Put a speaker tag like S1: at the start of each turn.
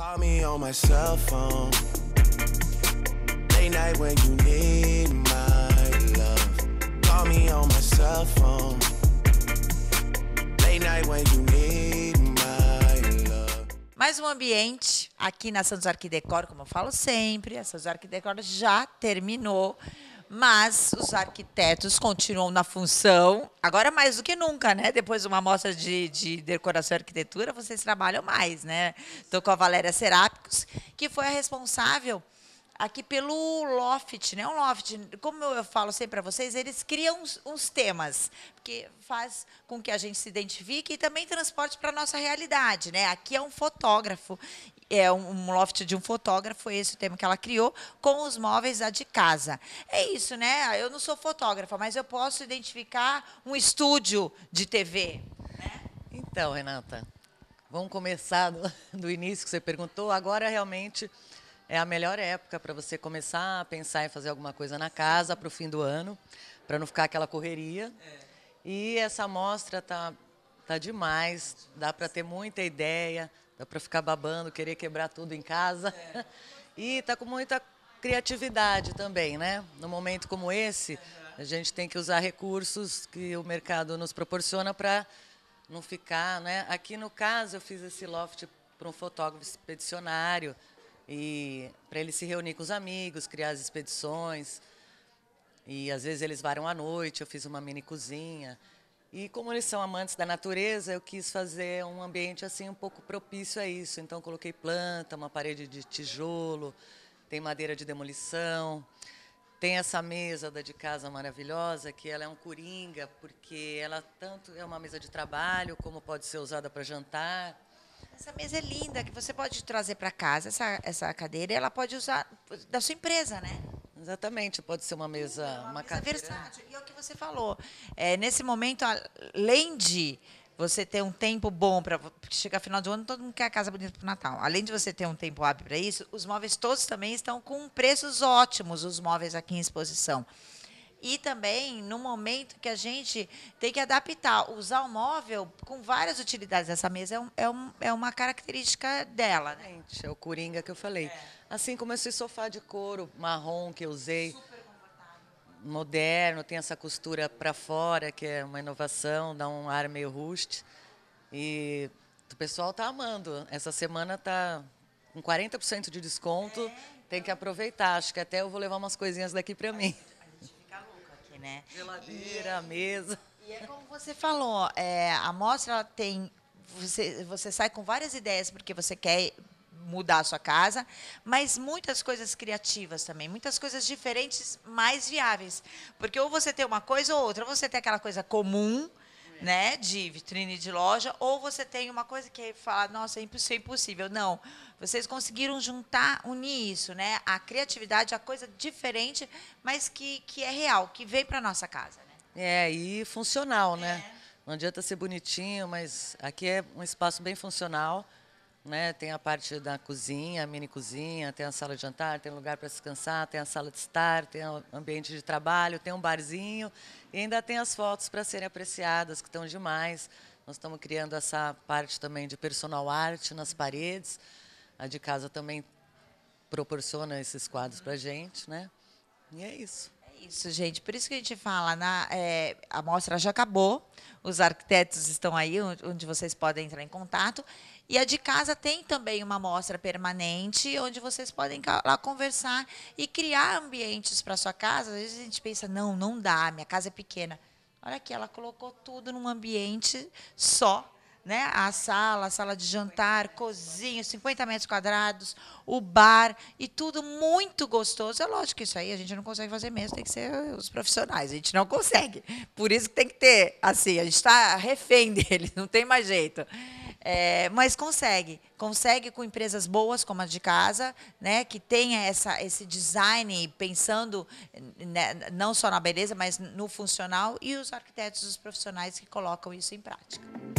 S1: Call me on my cell phone. Late night when you need my love. Call me on my cell phone. Late night when you need my love.
S2: Mais um ambiente aqui na Santos Arquidecor, como eu falo sempre. A Santos Arquidecor já terminou mas os arquitetos continuam na função, agora mais do que nunca, né? Depois de uma amostra de, de decoração e arquitetura, vocês trabalham mais, né? Estou com a Valéria Serápicos, que foi a responsável aqui pelo Loft, né? Um Loft, como eu falo sempre para vocês, eles criam uns, uns, temas, que faz com que a gente se identifique e também transporte para a nossa realidade, né? Aqui é um fotógrafo, é um, um loft de um fotógrafo, é esse é o tema que ela criou, com os móveis da de casa. É isso, né? Eu não sou fotógrafa, mas eu posso identificar um estúdio de
S1: TV. Né? Então, Renata, vamos começar do, do início que você perguntou. Agora, realmente, é a melhor época para você começar a pensar em fazer alguma coisa na casa para o fim do ano, para não ficar aquela correria. É. E essa amostra tá tá demais, dá para ter muita ideia, dá para ficar babando, querer quebrar tudo em casa. É. E tá com muita criatividade também, né? No momento como esse, a gente tem que usar recursos que o mercado nos proporciona para não ficar, né? Aqui no caso eu fiz esse loft para um fotógrafo expedicionário, e para ele se reunir com os amigos, criar as expedições. E às vezes eles varam à noite, eu fiz uma mini cozinha. E como eles são amantes da natureza, eu quis fazer um ambiente assim um pouco propício a isso. Então coloquei planta, uma parede de tijolo, tem madeira de demolição. Tem essa mesa da de casa maravilhosa, que ela é um coringa, porque ela tanto é uma mesa de trabalho, como pode ser usada para jantar. Essa mesa é linda, que você pode
S2: trazer para casa, essa, essa cadeira, e ela pode usar da sua empresa, né? Exatamente, pode ser uma mesa, uma, uma mesa cadeira. versátil. E é o que você falou. É, nesse momento, além de você ter um tempo bom para chegar final do ano, todo mundo quer a casa bonita para o Natal. Além de você ter um tempo hábil para isso, os móveis todos também estão com preços ótimos, os móveis aqui em exposição. E também no momento que a gente tem que adaptar, usar o móvel com várias utilidades. Essa mesa é, um, é, um, é uma característica dela. Né?
S1: Gente, é o coringa que eu falei. É. Assim como esse sofá de couro marrom que eu usei. Moderno, tem essa costura para fora, que é uma inovação, dá um ar meio rust. E o pessoal tá amando. Essa semana tá com 40% de desconto. É, então... Tem que aproveitar. Acho que até eu vou levar umas coisinhas daqui para mim né? Geladeira, mesa. E é como você falou,
S2: é, a mostra tem. Você, você sai com várias ideias porque você quer mudar a sua casa, mas muitas coisas criativas também, muitas coisas diferentes, mais viáveis. Porque ou você tem uma coisa ou outra, ou você tem aquela coisa comum, né, de vitrine de loja, ou você tem uma coisa que é fala, nossa, é impossível é impossível. Não, vocês conseguiram juntar, unir isso, né, a criatividade, a coisa diferente, mas que, que é real, que vem para nossa casa. Né?
S1: É, e funcional, né? É. Não adianta ser bonitinho, mas aqui é um espaço bem funcional né? Tem a parte da cozinha, a mini cozinha, tem a sala de jantar, tem lugar para descansar, tem a sala de estar, tem o ambiente de trabalho, tem um barzinho e ainda tem as fotos para serem apreciadas, que estão demais. Nós estamos criando essa parte também de personal art nas paredes. A de casa também proporciona esses quadros para gente, né? E é
S2: isso isso, gente. Por isso que a gente fala, na, é, a mostra já acabou, os arquitetos estão aí, onde vocês podem entrar em contato. E a de casa tem também uma mostra permanente, onde vocês podem lá conversar e criar ambientes para sua casa. Às vezes a gente pensa, não, não dá, minha casa é pequena. Olha aqui, ela colocou tudo num ambiente só né? A sala, a sala de jantar, cozinha, 50 metros quadrados, o bar e tudo muito gostoso. É lógico que isso aí a gente não consegue fazer mesmo, tem que ser os profissionais. A gente não consegue. Por isso que tem que ter, assim, a gente está refém deles, não tem mais jeito. É, mas consegue, consegue com empresas boas como a de casa, né, que tenha essa, esse design pensando né, não só na beleza, mas no funcional e os arquitetos, os profissionais que colocam isso em prática.